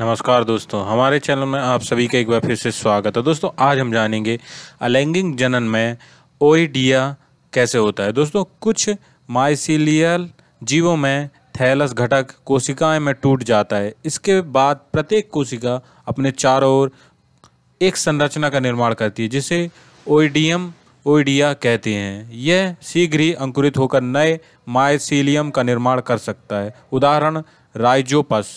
नमस्कार दोस्तों हमारे चैनल में आप सभी का एक बार फिर से स्वागत है दोस्तों आज हम जानेंगे अलैंगिक जनन में ओइडिया कैसे होता है दोस्तों कुछ माइसिलियल जीवों में थैलस घटक कोशिकाएं में टूट जाता है इसके बाद प्रत्येक कोशिका अपने चारों ओर एक संरचना का निर्माण करती है जिसे ओइडियम ओइडिया कहते हैं यह शीघ्र ही अंकुरित होकर नए माइसीलियम का निर्माण कर सकता है उदाहरण राइजोपस